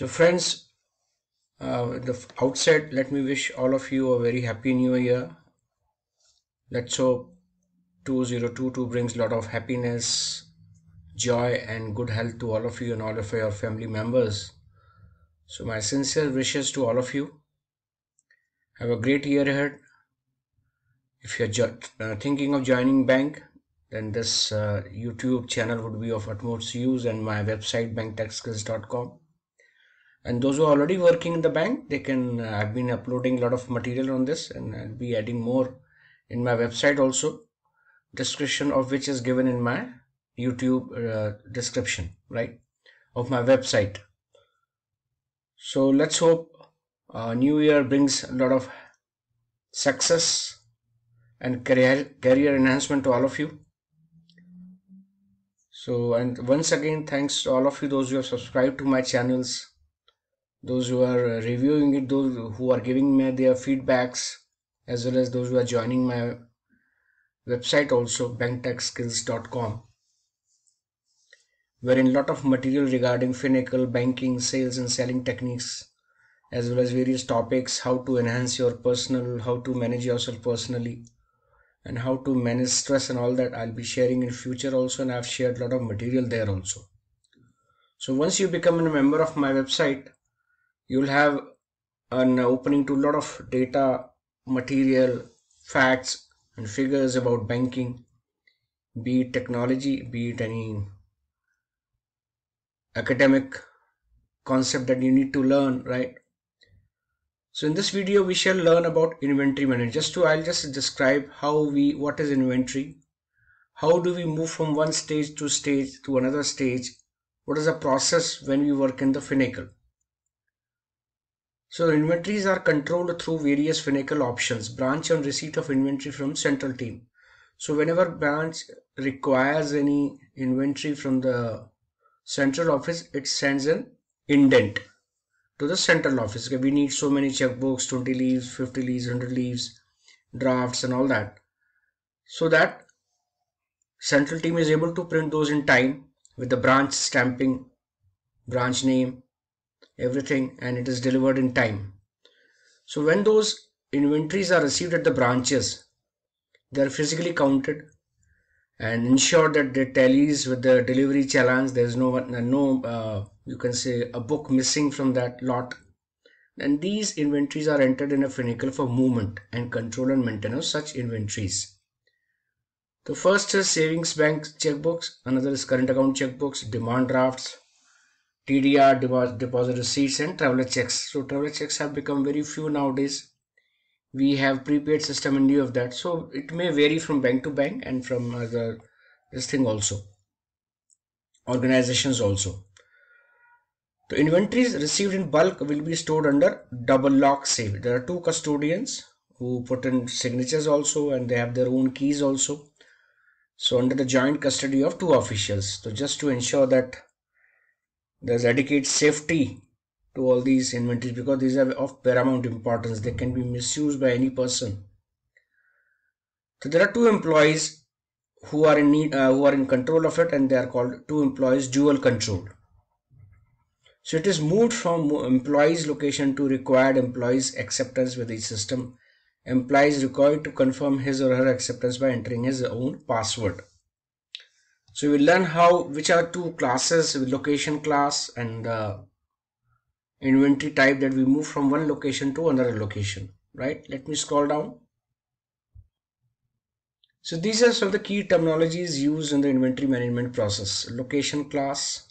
so friends uh, the outset let me wish all of you a very happy new year let's hope 2022 brings a lot of happiness joy and good health to all of you and all of your family members so my sincere wishes to all of you have a great year ahead if you're jo- uh, thinking of joining bank then this uh, youtube channel would be of utmost use and my website banktechskills.com and those who are already working in the bank they can i've uh, been uploading a lot of material on this and i'll uh, be adding more in my website also description of which is given in my youtube uh, description right of my website so let's hope uh, new year brings a lot of success and career career enhancement to all of you so and once again thanks to all of you those who have subscribed to my channels those who are uh, reviewing it, those who are giving me their feedbacks, as well as those who are joining my website also, banktechskills.com, wherein a lot of material regarding financial, banking, sales and selling techniques, as well as various topics, how to enhance your personal, how to manage yourself personally, and how to manage stress and all that I'll be sharing in future also and I've shared a lot of material there also. So once you become a member of my website, you'll have an opening to a lot of data, material, facts, and figures about banking, be it technology, be it any academic concept that you need to learn, right? So in this video, we shall learn about inventory management. Just to, I'll just describe how we, what is inventory? How do we move from one stage to stage to another stage? What is the process when we work in the finacle? So inventories are controlled through various Finacle options, branch on receipt of inventory from central team. So whenever branch requires any inventory from the central office, it sends an indent to the central office. we need so many checkbooks, 20 leaves, 50 leaves, 100 leaves, drafts and all that. So that central team is able to print those in time with the branch stamping, branch name, everything and it is delivered in time so when those inventories are received at the branches they are physically counted and ensure that they tallies with the delivery challenge there is no no uh, you can say a book missing from that lot and these inventories are entered in a finical for movement and control and maintenance of such inventories the first is savings bank checkbooks another is current account checkbooks demand drafts TDR deposit, receipts and traveler checks. So traveler checks have become very few nowadays. We have prepaid system in lieu of that. So it may vary from bank to bank and from other uh, this thing also, organizations also. The inventories received in bulk will be stored under double lock save. There are two custodians who put in signatures also and they have their own keys also. So under the joint custody of two officials. So just to ensure that there's adequate safety to all these inventories because these are of paramount importance. They can be misused by any person. So there are two employees who are in need, uh, who are in control of it, and they are called two employees dual control. So it is moved from employees location to required employees acceptance with each system. Employees required to confirm his or her acceptance by entering his own password. So we learn how which are two classes with location class and the inventory type that we move from one location to another location, right? Let me scroll down. So these are some of the key terminologies used in the inventory management process, location class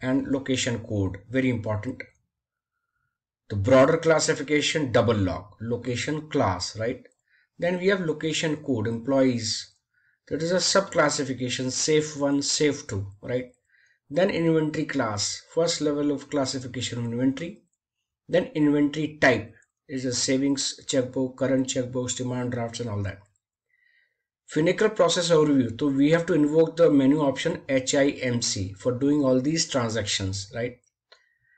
and location code, very important. The broader classification double log, location class, right? Then we have location code, employees, there is a sub-classification safe-one, safe-two, right? Then inventory class, first level of classification of inventory. Then inventory type is a savings checkbook, current checkbooks, demand drafts and all that. Finical process overview. So we have to invoke the menu option HIMC for doing all these transactions, right?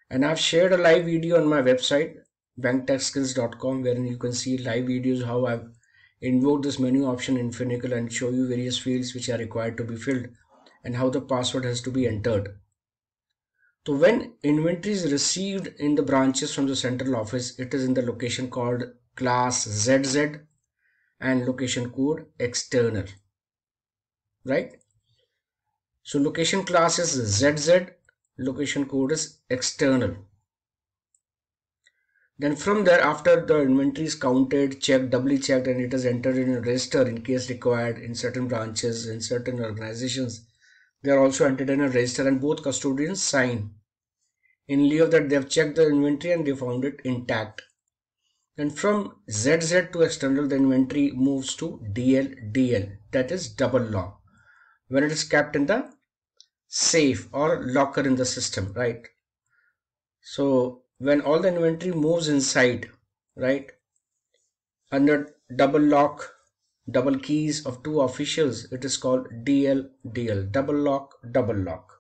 And I've shared a live video on my website banktechskills.com wherein you can see live videos how I've Invoke this menu option in Finical and show you various fields which are required to be filled and how the password has to be entered. So when inventory is received in the branches from the central office, it is in the location called class ZZ and location code external, right? So location class is ZZ, location code is external. Then from there, after the inventory is counted, checked, doubly checked, and it is entered in a register in case required in certain branches, in certain organizations, they are also entered in a register and both custodians sign. In lieu of that, they have checked the inventory and they found it intact. Then from ZZ to external, the inventory moves to DL, DL, that is double lock, when it is kept in the safe or locker in the system, right? So when all the inventory moves inside right under double lock double keys of two officials it is called DL DL double lock double lock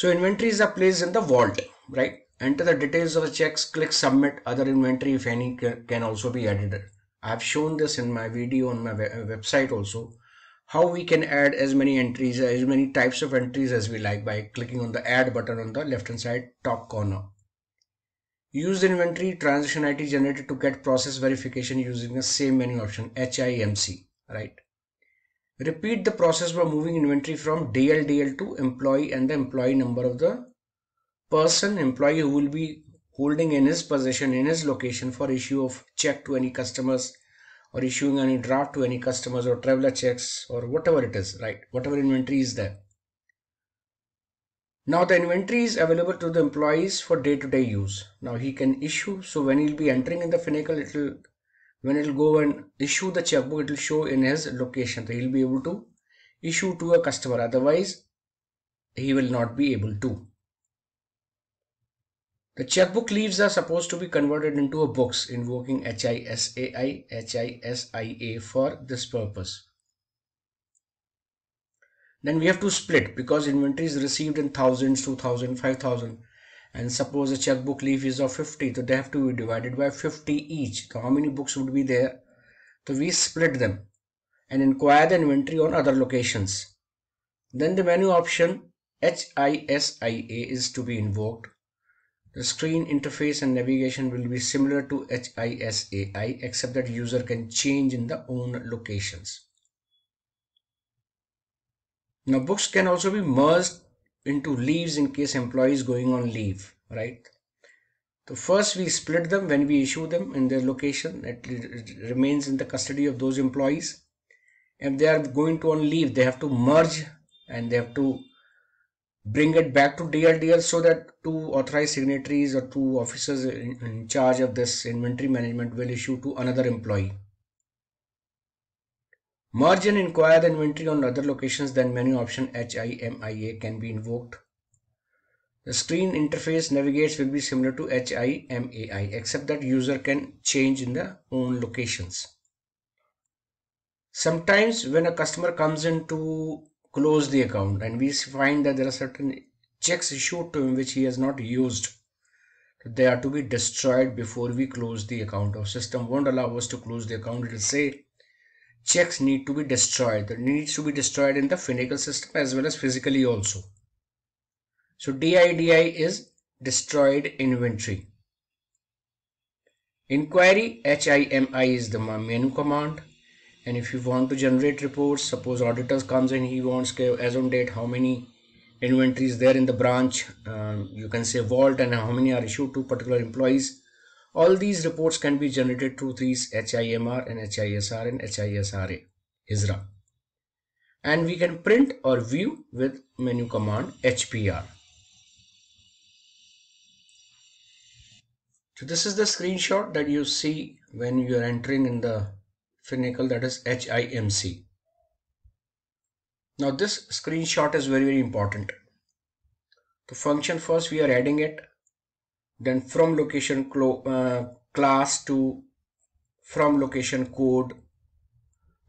so inventories are placed in the vault right enter the details of the checks click submit other inventory if any can also be added I have shown this in my video on my website also how we can add as many entries uh, as many types of entries as we like by clicking on the add button on the left hand side top corner use inventory transition ID generated to get process verification using the same menu option HIMC right repeat the process by moving inventory from DLDL to employee and the employee number of the person employee who will be holding in his possession in his location for issue of check to any customers or issuing any draft to any customers or traveler checks or whatever it is, right? Whatever inventory is there. Now the inventory is available to the employees for day-to-day -day use. Now he can issue. So when he'll be entering in the Finacle, it'll when it'll go and issue the checkbook, it'll show in his location. So he'll be able to issue to a customer. Otherwise, he will not be able to. The checkbook leaves are supposed to be converted into books invoking HISAI, HISIA for this purpose. Then we have to split because inventory is received in thousands, two thousand, five thousand, And suppose a checkbook leaf is of 50, so they have to be divided by 50 each. So how many books would be there? So we split them and inquire the inventory on other locations. Then the menu option HISIA is to be invoked the screen interface and navigation will be similar to HISAI except that user can change in the own locations. Now books can also be merged into leaves in case employees going on leave, right? So first we split them when we issue them in their location. It remains in the custody of those employees. If they are going to on leave, they have to merge and they have to bring it back to DLDL so that two authorized signatories or two officers in, in charge of this inventory management will issue to another employee. Merge and inquire the inventory on other locations then menu option HIMIA can be invoked. The screen interface navigates will be similar to HIMAI except that user can change in the own locations. Sometimes when a customer comes into close the account and we find that there are certain checks issued to him which he has not used they are to be destroyed before we close the account our system won't allow us to close the account it will say checks need to be destroyed that needs to be destroyed in the financial system as well as physically also so DIDI is destroyed inventory inquiry HIMI is the menu command and if you want to generate reports suppose auditors comes and he wants as on date how many inventories there in the branch um, you can say vault and how many are issued to particular employees all these reports can be generated through these HIMR and HISR and HISRA HISRA and we can print or view with menu command HPR so this is the screenshot that you see when you are entering in the Finacle, that is HIMC. Now this screenshot is very very important. The function first we are adding it then from location uh, class to from location code.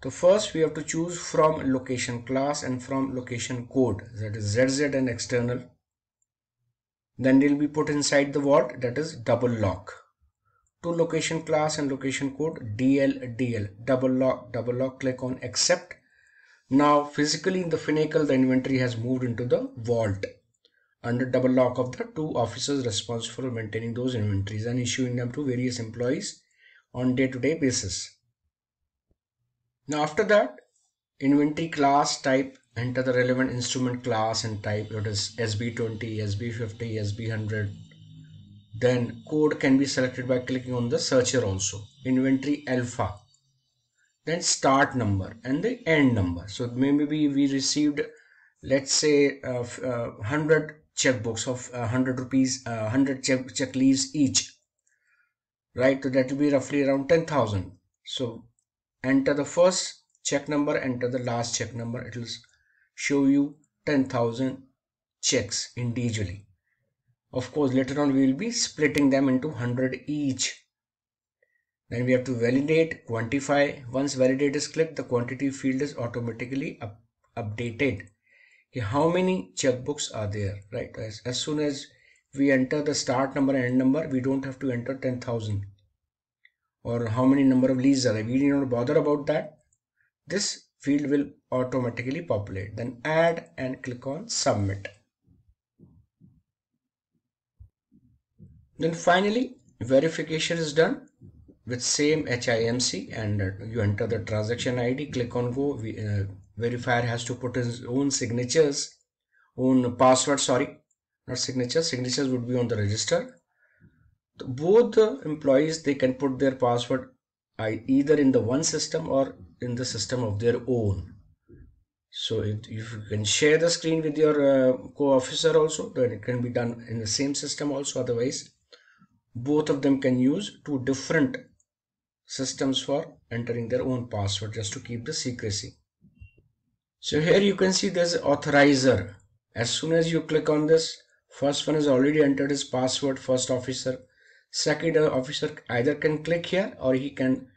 So first we have to choose from location class and from location code that is ZZ and external. Then it will be put inside the vault that is double lock to location class and location code DL DL double lock double lock click on accept now physically in the finacle the inventory has moved into the vault under double lock of the two officers responsible for maintaining those inventories and issuing them to various employees on day-to-day -day basis. Now after that, inventory class type, enter the relevant instrument class and type, it is SB20, SB50, SB100, then code can be selected by clicking on the searcher also. Inventory alpha. Then start number and the end number. So maybe we received let's say uh, uh, 100 checkbooks of uh, 100 rupees 100 uh, check, check leaves each right so that will be roughly around 10000 so enter the first check number enter the last check number it will show you 10000 checks individually of course later on we will be splitting them into 100 each then we have to validate quantify once validate is clicked the quantity field is automatically up updated okay, how many checkbooks are there right as, as soon as we enter the start number and end number we don't have to enter 10,000 or how many number of leads are there we need not bother about that this field will automatically populate then add and click on submit Then finally, verification is done with same HIMC and uh, you enter the transaction ID, click on go. We, uh, verifier has to put his own signatures, own password, sorry, not signatures. Signatures would be on the register. both employees, they can put their password either in the one system or in the system of their own. So if, if you can share the screen with your uh, co-officer also, then it can be done in the same system also otherwise both of them can use two different systems for entering their own password just to keep the secrecy so here you can see there's authorizer as soon as you click on this first one has already entered his password first officer second officer either can click here or he can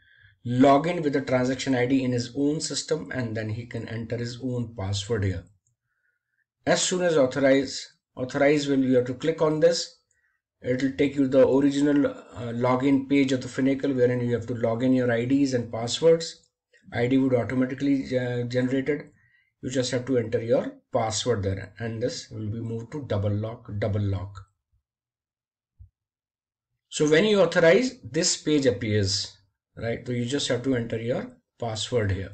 log in with the transaction id in his own system and then he can enter his own password here as soon as authorize authorize will you have to click on this it will take you the original uh, login page of the Finacle wherein you have to log in your IDs and passwords. ID would automatically uh, generated. You just have to enter your password there and this will be moved to double lock, double lock. So when you authorize, this page appears, right? So you just have to enter your password here.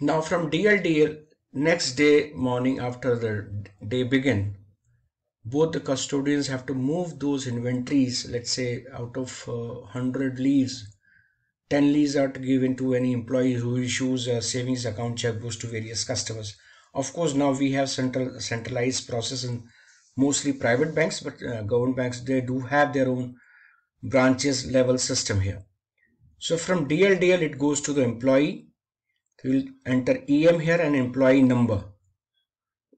Now from DLDL, next day morning after the day begin, both the custodians have to move those inventories let's say out of uh, 100 leaves 10 leaves are given to any employee who issues a savings account checkbooks to various customers of course now we have central centralized process in mostly private banks but uh, government banks they do have their own branches level system here so from DLDL it goes to the employee we'll enter EM here and employee number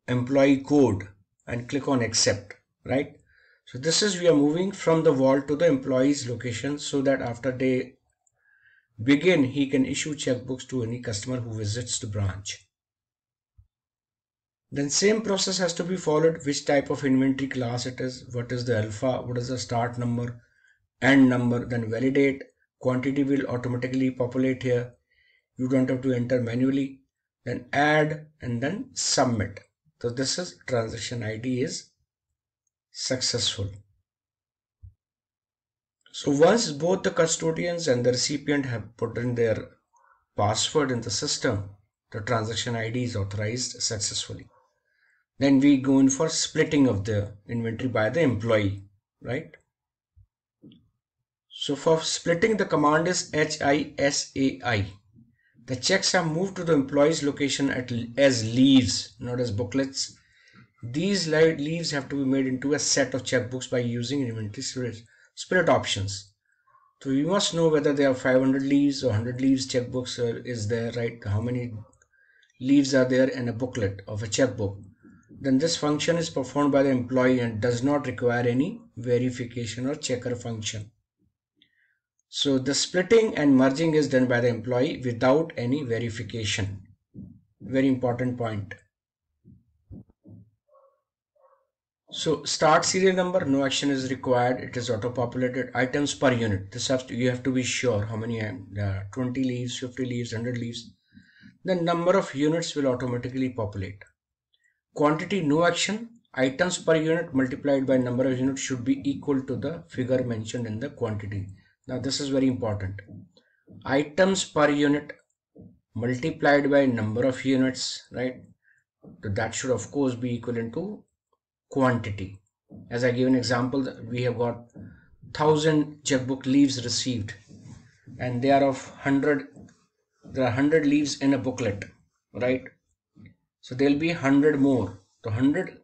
employee code and click on accept right so this is we are moving from the vault to the employees location so that after they begin he can issue checkbooks to any customer who visits the branch then same process has to be followed which type of inventory class it is what is the alpha what is the start number end number then validate quantity will automatically populate here you don't have to enter manually then add and then submit so this is transaction ID is successful. So once both the custodians and the recipient have put in their password in the system, the transaction ID is authorized successfully. Then we go in for splitting of the inventory by the employee, right? So for splitting the command is HISAI. The checks are moved to the employee's location at, as leaves, not as booklets. These leaves have to be made into a set of checkbooks by using inventory spirit, options. So you must know whether there are 500 leaves or 100 leaves checkbooks uh, is there, right? How many leaves are there in a booklet of a checkbook? Then this function is performed by the employee and does not require any verification or checker function. So the splitting and merging is done by the employee without any verification. Very important point. So start serial number, no action is required. It is auto populated items per unit. This have to, you have to be sure how many are. Uh, 20 leaves, 50 leaves, 100 leaves. The number of units will automatically populate. Quantity, no action. Items per unit multiplied by number of units should be equal to the figure mentioned in the quantity now this is very important items per unit multiplied by number of units right so that should of course be equivalent to quantity as i give an example we have got 1000 checkbook leaves received and they are of 100 there are 100 leaves in a booklet right so there will be 100 more so 100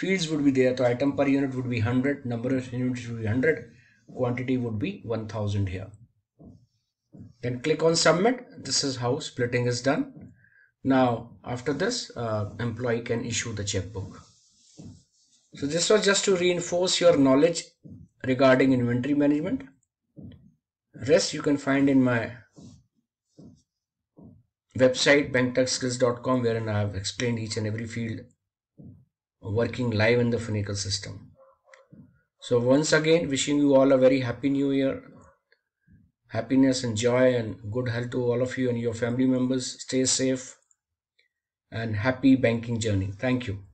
fields would be there so item per unit would be 100 number of units would be 100 quantity would be 1000 here then click on submit this is how splitting is done now after this uh, employee can issue the checkbook so this was just to reinforce your knowledge regarding inventory management rest you can find in my website banktechskills.com wherein I have explained each and every field working live in the Finacle system. So, once again, wishing you all a very happy new year. Happiness and joy and good health to all of you and your family members. Stay safe and happy banking journey. Thank you.